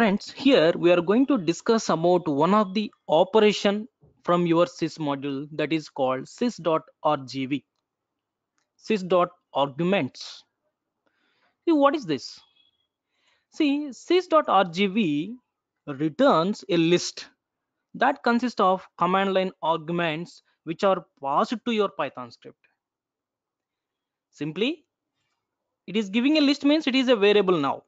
Friends, here we are going to discuss about one of the operation from your sys module that is called sys.rgv, sys.arguments. See, what is this? See, sys.rgv returns a list that consists of command line arguments which are passed to your Python script. Simply, it is giving a list means it is a variable now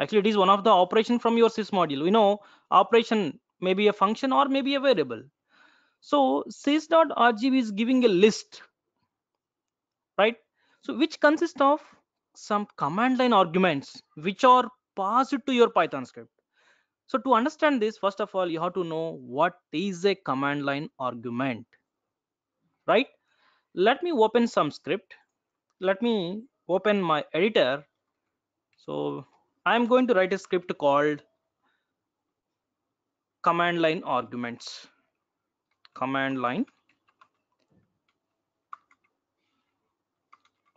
actually it is one of the operation from your sys module We know operation may be a function or maybe a variable so sys.rgb is giving a list right so which consists of some command line arguments which are passed to your python script so to understand this first of all you have to know what is a command line argument right let me open some script let me open my editor so I'm going to write a script called command line arguments. Command line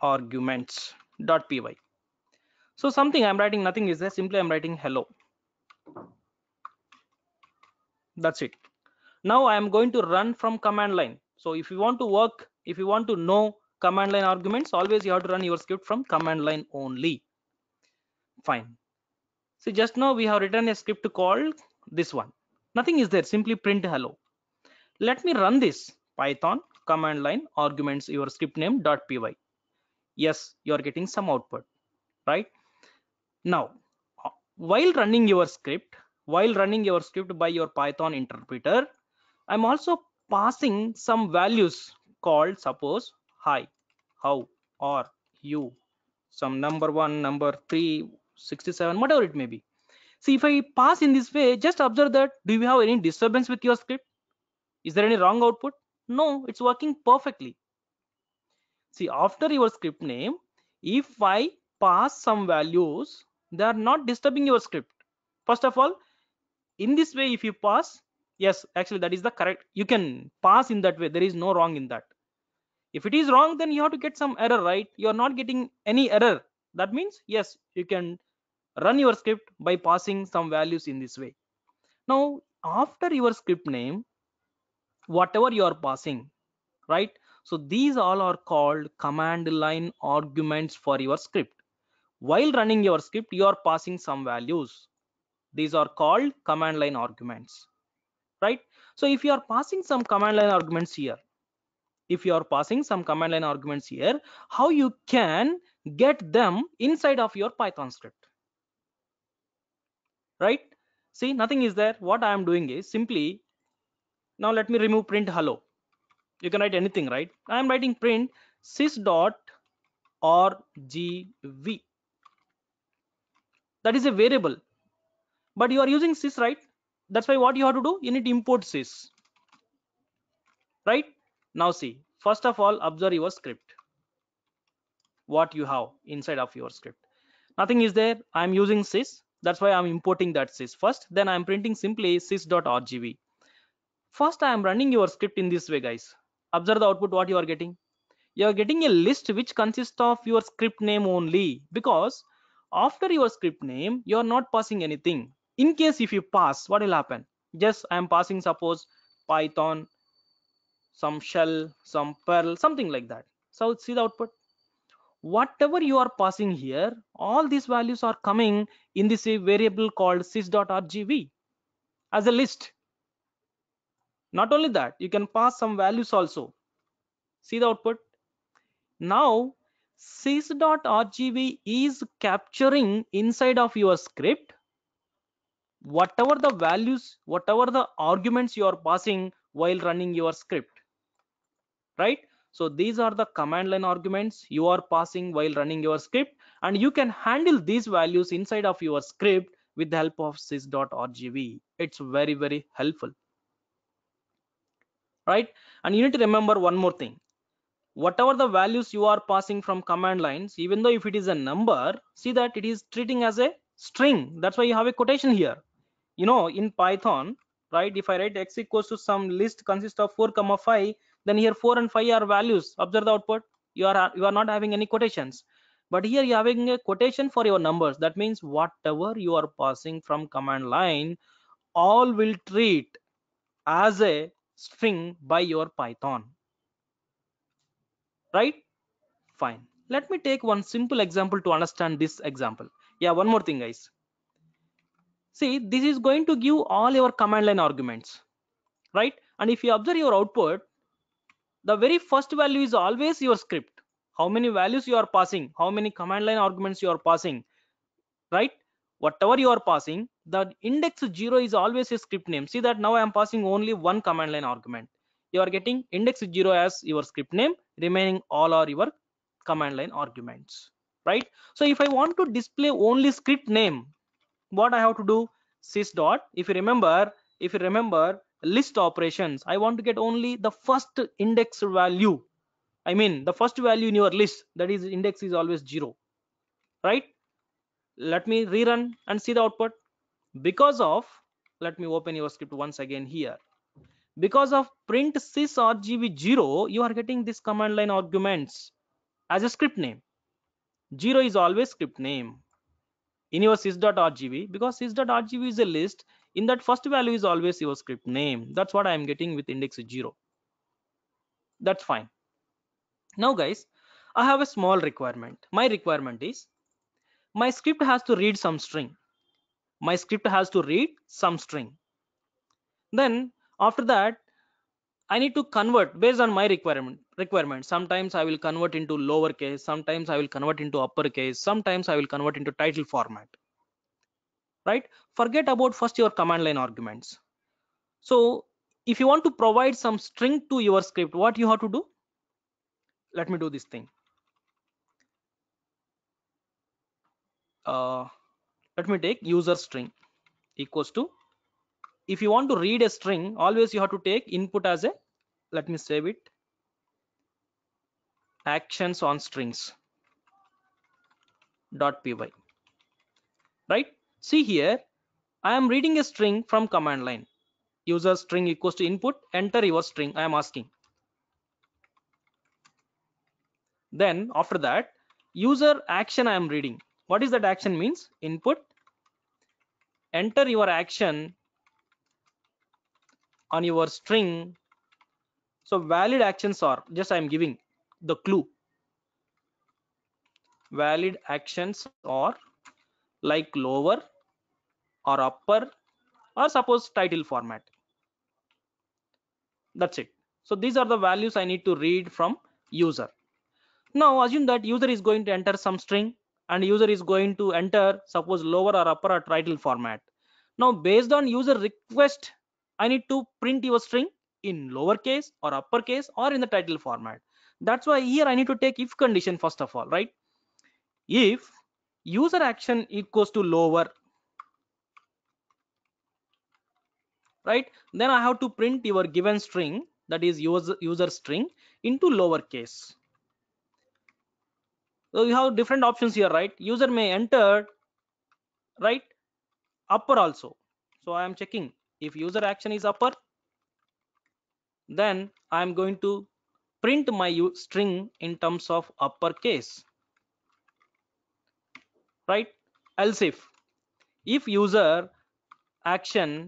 arguments dot py. So something I'm writing nothing is there. Simply I'm writing hello. That's it. Now I am going to run from command line. So if you want to work, if you want to know command line arguments, always you have to run your script from command line only fine so just now we have written a script called this one nothing is there simply print hello let me run this python command line arguments your script name dot py yes you are getting some output right now uh, while running your script while running your script by your python interpreter i'm also passing some values called suppose hi how or you some number one number three 67 whatever it may be see if i pass in this way just observe that do you have any disturbance with your script is there any wrong output no it's working perfectly see after your script name if i pass some values they are not disturbing your script first of all in this way if you pass yes actually that is the correct you can pass in that way there is no wrong in that if it is wrong then you have to get some error right you are not getting any error that means yes you can run your script by passing some values in this way now after your script name whatever you are passing right so these all are called command line arguments for your script while running your script you are passing some values these are called command line arguments right so if you are passing some command line arguments here if you are passing some command line arguments here how you can get them inside of your python script right see nothing is there what i am doing is simply now let me remove print hello you can write anything right i am writing print sys dot or gv that is a variable but you are using sys right that's why what you have to do you need to import sys right now see first of all observe your script what you have inside of your script nothing is there i'm using sys that's why I'm importing that sys first. Then I'm printing simply sys.rgb. First, I am running your script in this way, guys. Observe the output what you are getting. You are getting a list which consists of your script name only because after your script name, you are not passing anything. In case if you pass, what will happen? Just I am passing suppose Python, some shell, some Perl, something like that. So see the output whatever you are passing here all these values are coming in this variable called sys.rgv as a list not only that you can pass some values also see the output now sys.rgv is capturing inside of your script whatever the values whatever the arguments you are passing while running your script right so these are the command line arguments you are passing while running your script and you can handle these values inside of your script with the help of sys.rgv. It's very, very helpful. Right? And you need to remember one more thing. Whatever the values you are passing from command lines, even though if it is a number, see that it is treating as a string. That's why you have a quotation here. You know, in Python, right? If I write x equals to some list consists of 4 comma 5, then here 4 and 5 are values observe the output you are you are not having any quotations but here you're having a quotation for your numbers that means whatever you are passing from command line all will treat as a string by your python right fine let me take one simple example to understand this example yeah one more thing guys see this is going to give all your command line arguments right and if you observe your output the very first value is always your script how many values you are passing how many command line arguments you are passing right whatever you are passing the index 0 is always a script name see that now i am passing only one command line argument you are getting index 0 as your script name remaining all are your command line arguments right so if i want to display only script name what i have to do sys dot if you remember if you remember list operations i want to get only the first index value i mean the first value in your list that is index is always zero right let me rerun and see the output because of let me open your script once again here because of print sysrgv 0 you are getting this command line arguments as a script name 0 is always script name in your sys.rgv because sys.rgv is a list in that first value is always your script name that's what i am getting with index 0 that's fine now guys i have a small requirement my requirement is my script has to read some string my script has to read some string then after that I need to convert based on my requirement requirement. Sometimes I will convert into lowercase, sometimes I will convert into uppercase, sometimes I will convert into title format right forget about first your command line arguments so if you want to provide some string to your script what you have to do let me do this thing uh, let me take user string equals to if you want to read a string always you have to take input as a let me save it actions on strings dot py right See here, I am reading a string from command line. User string equals to input, enter your string, I am asking. Then after that, user action I am reading. What is that action means? Input, enter your action on your string. So valid actions are, just I am giving the clue. Valid actions are like lower or upper or suppose title format that's it so these are the values i need to read from user now assume that user is going to enter some string and user is going to enter suppose lower or upper or title format now based on user request i need to print your string in lowercase or uppercase or in the title format that's why here i need to take if condition first of all right if user action equals to lower right then i have to print your given string that is user user string into lowercase so you have different options here right user may enter right upper also so i am checking if user action is upper then i am going to print my string in terms of uppercase right else if if user action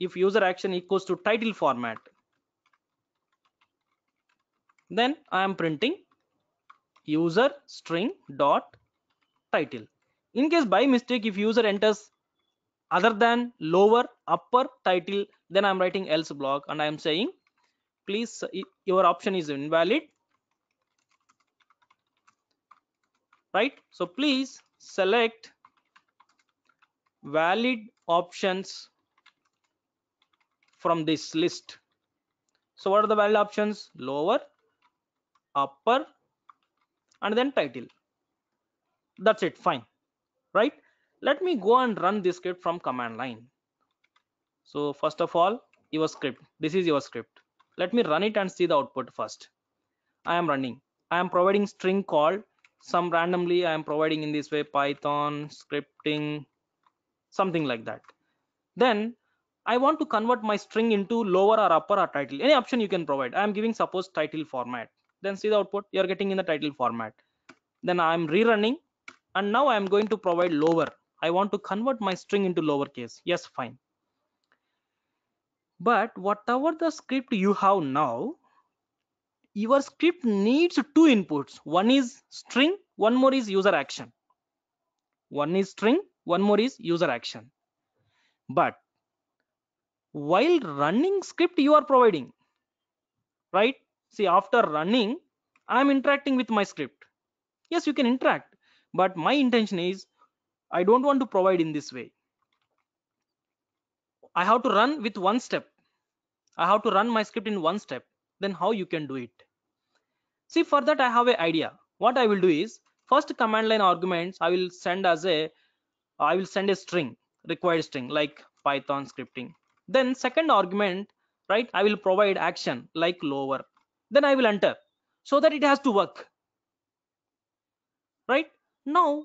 if user action equals to title format then i am printing user string dot title in case by mistake if user enters other than lower upper title then i'm writing else block and i'm saying please your option is invalid right so please select valid options from this list so what are the valid options lower upper and then title that's it fine right let me go and run this script from command line so first of all your script this is your script let me run it and see the output first i am running i am providing string called some randomly i am providing in this way python scripting something like that then I want to convert my string into lower or upper or title. Any option you can provide. I am giving suppose title format. Then see the output you are getting in the title format. Then I am rerunning and now I am going to provide lower. I want to convert my string into lowercase. Yes, fine. But whatever the script you have now, your script needs two inputs. One is string, one more is user action. One is string, one more is user action. But while running script you are providing right see after running i'm interacting with my script yes you can interact but my intention is i don't want to provide in this way i have to run with one step i have to run my script in one step then how you can do it see for that i have a idea what i will do is first command line arguments i will send as a i will send a string required string like python scripting then second argument right i will provide action like lower then i will enter so that it has to work right now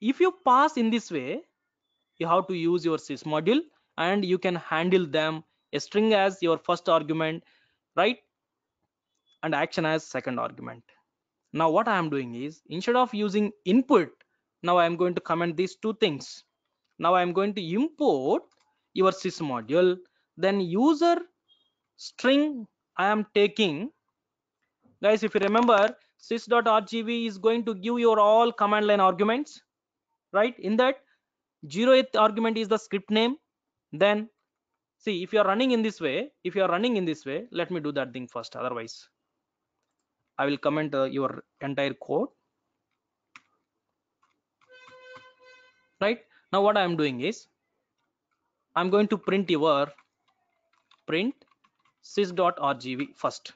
if you pass in this way you have to use your sys module and you can handle them a string as your first argument right and action as second argument now what i am doing is instead of using input now i am going to comment these two things now i am going to import your sys module then user string i am taking guys if you remember sys.rgv is going to give your all command line arguments right in that 0th argument is the script name then see if you are running in this way if you are running in this way let me do that thing first otherwise i will comment uh, your entire code right now what i am doing is I'm going to print your print sys.rgv first,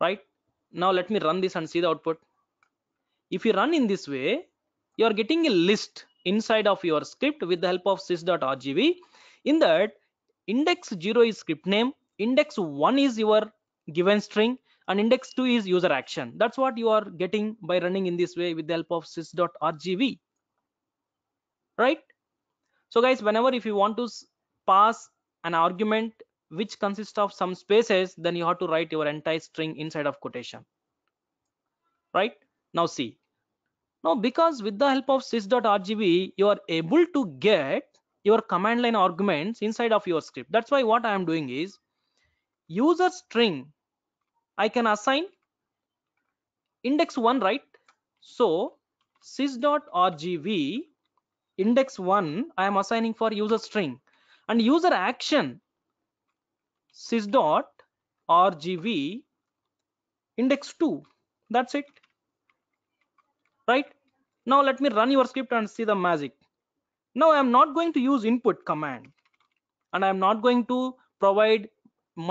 right? Now let me run this and see the output. If you run in this way, you are getting a list inside of your script with the help of sys.rgv. In that, index 0 is script name, index 1 is your given string, and index 2 is user action. That's what you are getting by running in this way with the help of sys.rgv. right? So guys, whenever if you want to pass an argument which consists of some spaces, then you have to write your entire string inside of quotation. Right? Now see. Now because with the help of sys.rgb, you are able to get your command line arguments inside of your script. That's why what I am doing is user string. I can assign index one, right? So sys.rgv index 1 i am assigning for user string and user action sys dot rgv index 2 that's it right now let me run your script and see the magic now i am not going to use input command and i am not going to provide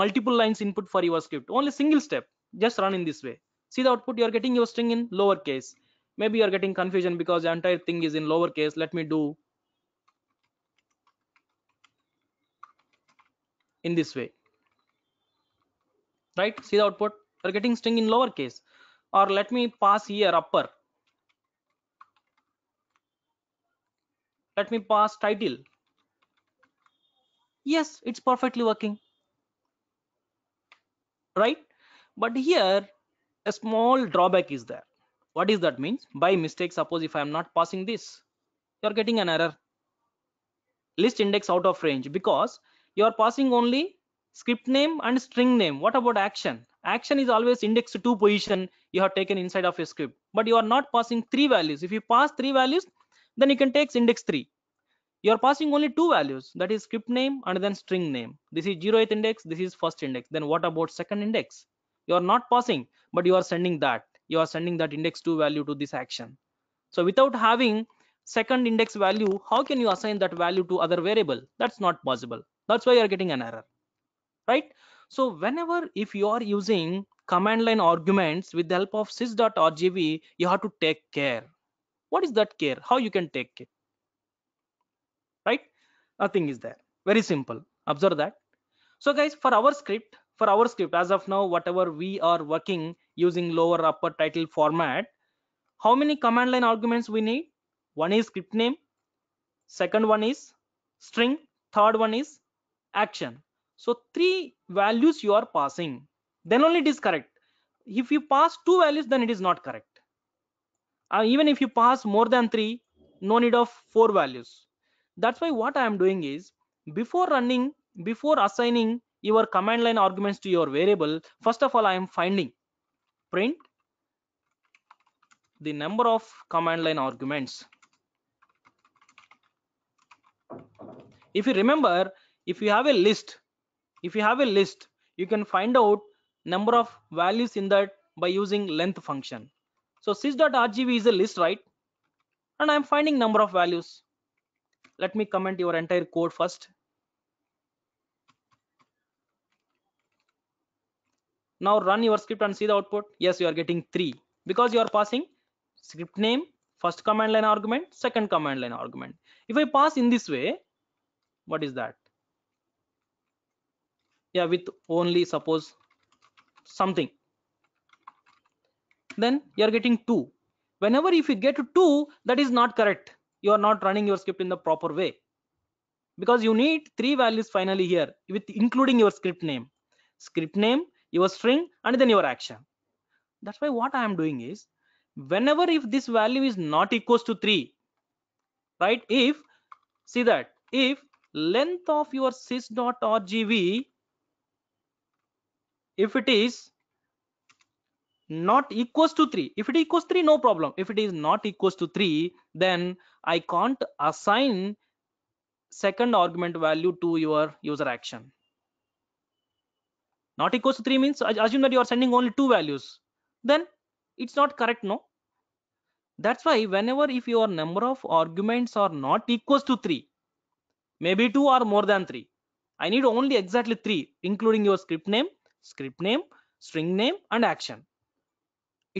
multiple lines input for your script only single step just run in this way see the output you are getting your string in lowercase maybe you're getting confusion because the entire thing is in lowercase let me do in this way right see the output you're getting string in lowercase or let me pass here upper let me pass title yes it's perfectly working right but here a small drawback is there what is that means by mistake suppose if i am not passing this you are getting an error list index out of range because you are passing only script name and string name what about action action is always indexed to position you have taken inside of your script but you are not passing three values if you pass three values then you can take index 3 you are passing only two values that is script name and then string name this is 0th index this is first index then what about second index you are not passing but you are sending that you are sending that index 2 value to this action so without having second index value how can you assign that value to other variable that's not possible that's why you are getting an error right so whenever if you are using command line arguments with the help of sys.rgv you have to take care what is that care how you can take it right nothing is there very simple observe that so guys for our script for our script as of now whatever we are working using lower upper title format how many command line arguments we need one is script name second one is string third one is action so three values you are passing then only it is correct if you pass two values then it is not correct uh, even if you pass more than three no need of four values that's why what i am doing is before running before assigning your command line arguments to your variable first of all i am finding print the number of command line arguments if you remember if you have a list if you have a list you can find out number of values in that by using length function so sys.rgv is a list right and i'm finding number of values let me comment your entire code first now run your script and see the output yes you are getting three because you are passing script name first command line argument second command line argument if i pass in this way what is that yeah with only suppose something then you are getting two whenever if you get two that is not correct you are not running your script in the proper way because you need three values finally here with including your script name script name your string and then your action that's why what i am doing is whenever if this value is not equals to 3 right if see that if length of your sys.rgv if it is not equals to 3 if it equals 3 no problem if it is not equals to 3 then i can't assign second argument value to your user action not equals to 3 means assume that you are sending only two values then it's not correct no that's why whenever if your number of arguments are not equals to 3 maybe 2 or more than 3 i need only exactly 3 including your script name script name string name and action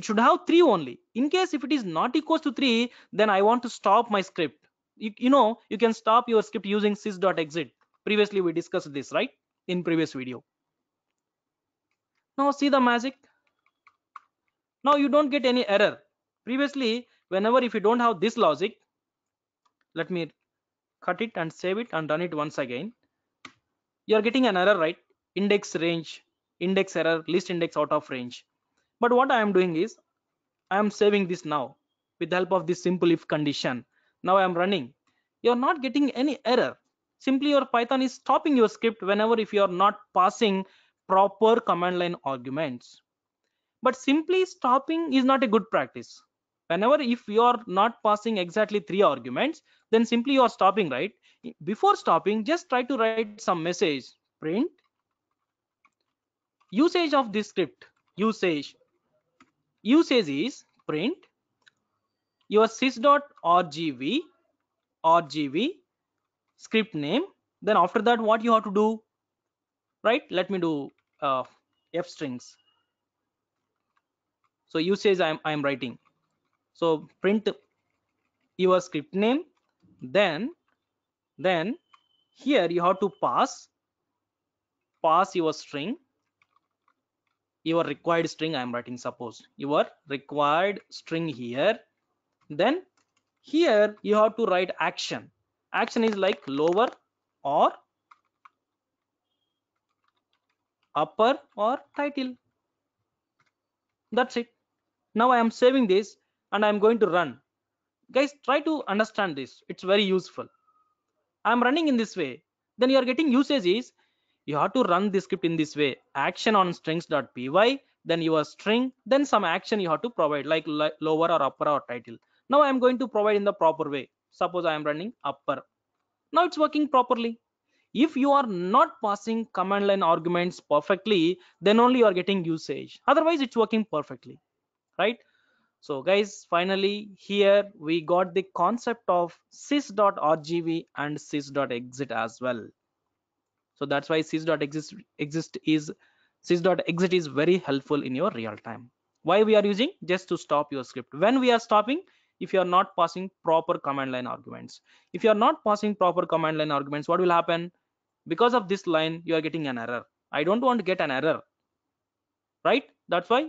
it should have 3 only in case if it is not equals to 3 then i want to stop my script you, you know you can stop your script using sys.exit previously we discussed this right in previous video now see the magic now you don't get any error previously whenever if you don't have this logic let me cut it and save it and run it once again you are getting an error right index range index error list index out of range but what i am doing is i am saving this now with the help of this simple if condition now i am running you are not getting any error simply your python is stopping your script whenever if you are not passing proper command line arguments. But simply stopping is not a good practice. Whenever if you are not passing exactly three arguments, then simply you are stopping, right? Before stopping, just try to write some message, print, usage of this script, usage, usage is print, your sys.rgv, rgv, script name, then after that what you have to do right let me do uh, f strings so usage i'm i'm writing so print your script name then then here you have to pass pass your string your required string i'm writing suppose your required string here then here you have to write action action is like lower or upper or title that's it now i am saving this and i am going to run guys try to understand this it's very useful i am running in this way then you are getting usage is you have to run this script in this way action on strings.py then your string then some action you have to provide like lower or upper or title now i am going to provide in the proper way suppose i am running upper now it's working properly if you are not passing command line arguments perfectly then only you are getting usage otherwise it's working perfectly right so guys finally here we got the concept of sys.rgv and sys.exit as well so that's why sys.exist exist is sys.exit is very helpful in your real time why we are using just to stop your script when we are stopping if you are not passing proper command line arguments if you are not passing proper command line arguments what will happen because of this line you are getting an error i don't want to get an error right that's why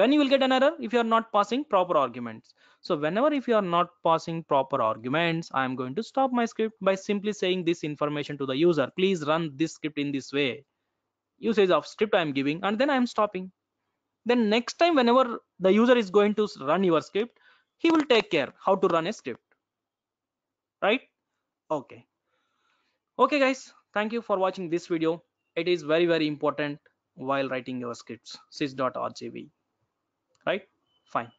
when you will get an error if you are not passing proper arguments so whenever if you are not passing proper arguments i am going to stop my script by simply saying this information to the user please run this script in this way usage of script i am giving and then i am stopping then next time whenever the user is going to run your script he will take care how to run a script right okay okay guys Thank you for watching this video. It is very, very important while writing your scripts, sys.rgv, right? Fine.